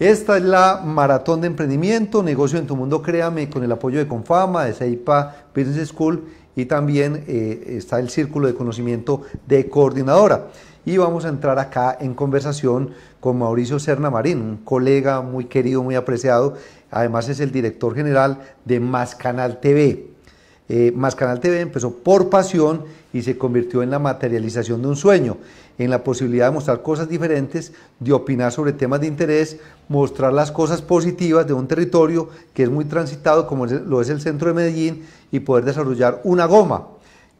Esta es la maratón de emprendimiento, negocio en tu mundo, créame, con el apoyo de Confama, de Seipa Business School y también eh, está el círculo de conocimiento de coordinadora. Y vamos a entrar acá en conversación con Mauricio Serna Marín, un colega muy querido, muy apreciado. Además es el director general de Más Canal TV. Eh, más Canal TV empezó por pasión y se convirtió en la materialización de un sueño, en la posibilidad de mostrar cosas diferentes, de opinar sobre temas de interés, mostrar las cosas positivas de un territorio que es muy transitado como lo es el centro de Medellín y poder desarrollar una goma.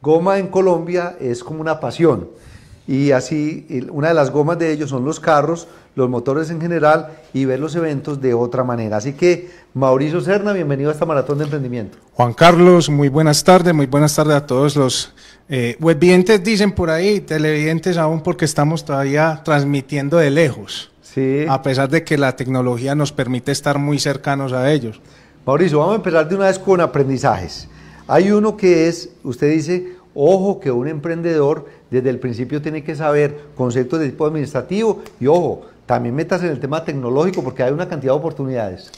Goma en Colombia es como una pasión y así una de las gomas de ellos son los carros, los motores en general y ver los eventos de otra manera. Así que Mauricio Serna, bienvenido a esta maratón de emprendimiento. Juan Carlos, muy buenas tardes, muy buenas tardes a todos los eh, webvidentes, dicen por ahí, televidentes aún porque estamos todavía transmitiendo de lejos. Sí. A pesar de que la tecnología nos permite estar muy cercanos a ellos. Mauricio, vamos a empezar de una vez con aprendizajes. Hay uno que es, usted dice, ojo que un emprendedor desde el principio tiene que saber conceptos de tipo administrativo y ojo, también metas en el tema tecnológico porque hay una cantidad de oportunidades.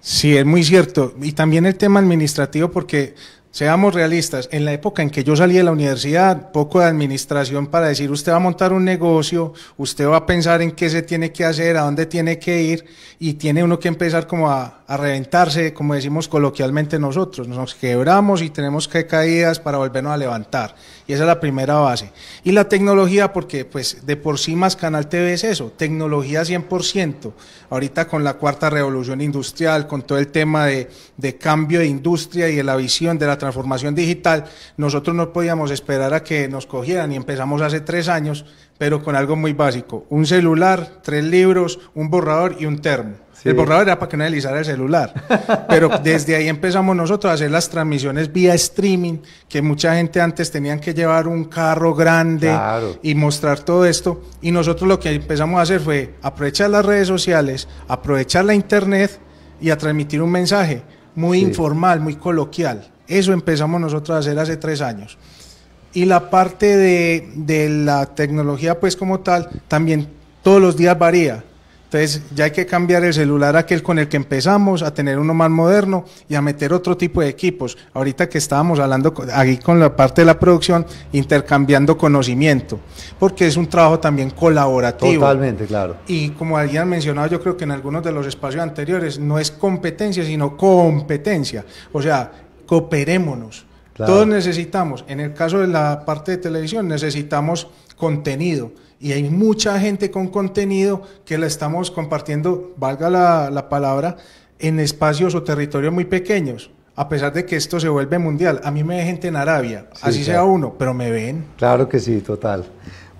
Sí, es muy cierto. Y también el tema administrativo porque Seamos realistas, en la época en que yo salí de la universidad, poco de administración para decir usted va a montar un negocio, usted va a pensar en qué se tiene que hacer, a dónde tiene que ir, y tiene uno que empezar como a, reventarse, como decimos coloquialmente nosotros, nos quebramos y tenemos que caídas para volvernos a levantar. Y esa es la primera base. Y la tecnología, porque pues de por sí más Canal TV es eso, tecnología 100%, ahorita con la cuarta revolución industrial, con todo el tema de, de cambio de industria y de la visión de la transformación digital, nosotros no podíamos esperar a que nos cogieran y empezamos hace tres años, pero con algo muy básico, un celular, tres libros, un borrador y un termo. El borrador era para que no el celular, pero desde ahí empezamos nosotros a hacer las transmisiones vía streaming, que mucha gente antes tenían que llevar un carro grande y mostrar todo esto, y nosotros lo que empezamos a hacer fue aprovechar las redes sociales, aprovechar la internet, y a transmitir un mensaje muy informal, muy coloquial. Eso empezamos nosotros a hacer hace tres años. Y la parte de, la tecnología, pues como tal, también todos los días varía. Entonces ya hay que cambiar el celular aquel con el que empezamos a tener uno más moderno y a meter otro tipo de equipos. Ahorita que estábamos hablando aquí con la parte de la producción, intercambiando conocimiento, porque es un trabajo también colaborativo. Totalmente, claro. Y como alguien ha mencionado, yo creo que en algunos de los espacios anteriores no es competencia, sino competencia. O sea, cooperémonos. Todos necesitamos, en el caso de la parte de televisión, necesitamos contenido. Y hay mucha gente con contenido que la estamos compartiendo, valga la, palabra, en espacios o territorios muy pequeños a pesar de que esto se vuelve mundial. A mí me ve gente en Arabia, así sea uno, pero me ven. Claro que sí, total.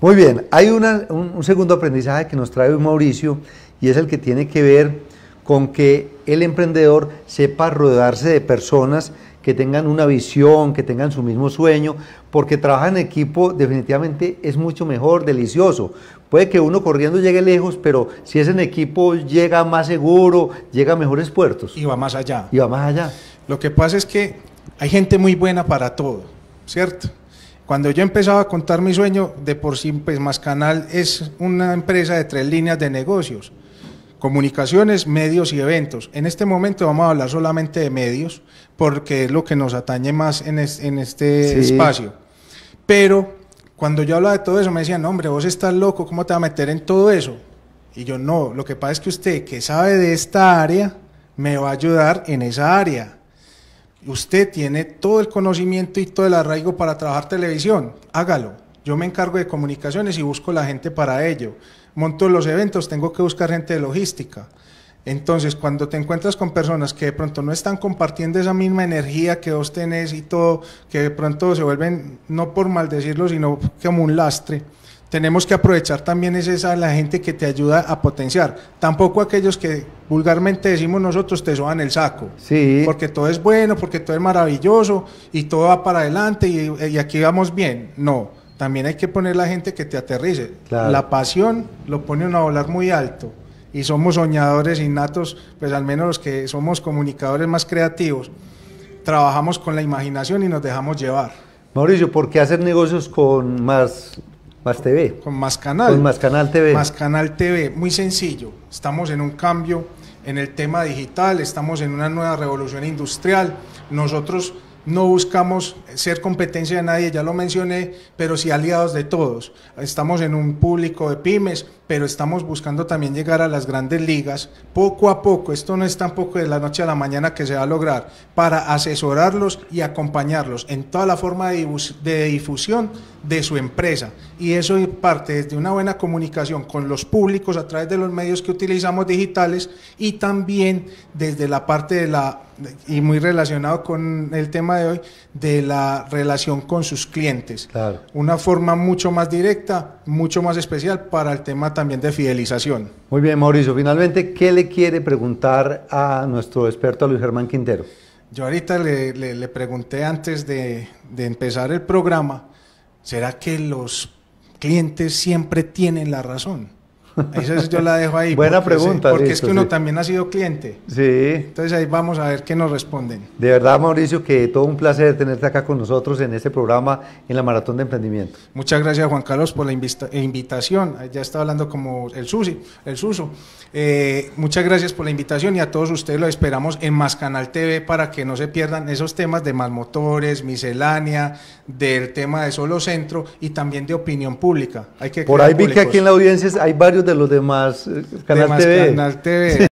Muy bien, hay un, un, segundo aprendizaje que nos trae Mauricio y es el que tiene que ver con que el emprendedor sepa rodearse de personas que tengan una visión, que tengan su mismo sueño, porque trabajar en equipo definitivamente es mucho mejor, delicioso. Puede que uno corriendo llegue lejos, pero si es en equipo llega más seguro, llega a mejores puertos. Y va más allá. Y va más allá. Lo que pasa es que hay gente muy buena para todo, ¿cierto? Cuando yo empezaba a contar mi sueño, de por sí, Más pues, Canal es una empresa de tres líneas de negocios comunicaciones, medios y eventos. En este momento vamos a hablar solamente de medios, porque es lo que nos atañe más en, este espacio. Pero cuando yo hablaba de todo eso, me decían, hombre, vos estás loco, ¿cómo te va a meter en todo eso? Y yo, no, lo que pasa es que usted que sabe de esta área, me va a ayudar en esa área. Usted tiene todo el conocimiento y todo el arraigo para trabajar televisión, hágalo yo me encargo de comunicaciones y busco la gente para ello. Monto los eventos, tengo que buscar gente de logística. Entonces, cuando te encuentras con personas que de pronto no están compartiendo esa misma energía que vos tenés y todo, que de pronto se vuelven, no por maldecirlo, sino como un lastre, tenemos que aprovechar también es esa la gente que te ayuda a potenciar. Tampoco aquellos que vulgarmente decimos nosotros te soban el saco. Sí. Porque todo es bueno, porque todo es maravilloso y todo va para adelante y, y aquí vamos bien. No también hay que poner la gente que te aterrice. La pasión lo pone uno a volar muy alto y somos soñadores innatos, pues al menos los que somos comunicadores más creativos, trabajamos con la imaginación y nos dejamos llevar. Mauricio, ¿por qué hacer negocios con más, más TV? Con, más canal. Con más canal TV. Más canal TV, muy sencillo. Estamos en un cambio en el tema digital, estamos en una nueva revolución industrial. Nosotros no buscamos ser competencia de nadie, ya lo mencioné, pero sí aliados de todos. Estamos en un público de pymes, pero estamos buscando también llegar a las grandes ligas poco a poco. Esto no es tampoco de la noche a la mañana que se va a lograr, para asesorarlos y acompañarlos en toda la forma de, difusión de su empresa. Y eso parte desde una buena comunicación con los públicos a través de los medios que utilizamos digitales y también desde la parte de la y muy relacionado con el tema de hoy, de la relación con sus clientes. Una forma mucho más directa, mucho más especial para el tema también de fidelización. Muy bien, Mauricio. Finalmente, ¿qué le quiere preguntar a nuestro experto Luis Germán Quintero? Yo ahorita le, pregunté antes de empezar el programa, ¿será que los clientes siempre tienen la razón? Eso yo la dejo ahí. Buena pregunta. Porque es que uno también ha sido cliente. Sí. Entonces ahí vamos a ver qué nos responden. De verdad, Mauricio, que todo un placer tenerte acá con nosotros en este programa, en la Maratón de Emprendimiento. Muchas gracias, Juan Carlos, por la e invitación. Ya estaba hablando como el Susi, el Suso. Eh, muchas gracias por la invitación y a todos ustedes lo esperamos en Más Canal TV para que no se pierdan esos temas de más motores, miscelánea, del tema de solo centro y también de opinión pública. Hay que por ahí vi que aquí en la audiencia hay varios de los demás. Eh,